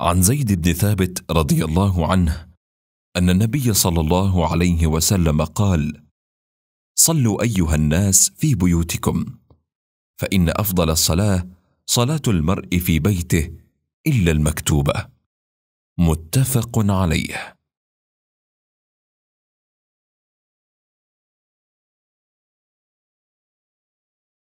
عن زيد بن ثابت رضي الله عنه ان النبي صلى الله عليه وسلم قال صلوا ايها الناس في بيوتكم فان افضل الصلاه صلاه المرء في بيته الا المكتوبه متفق عليه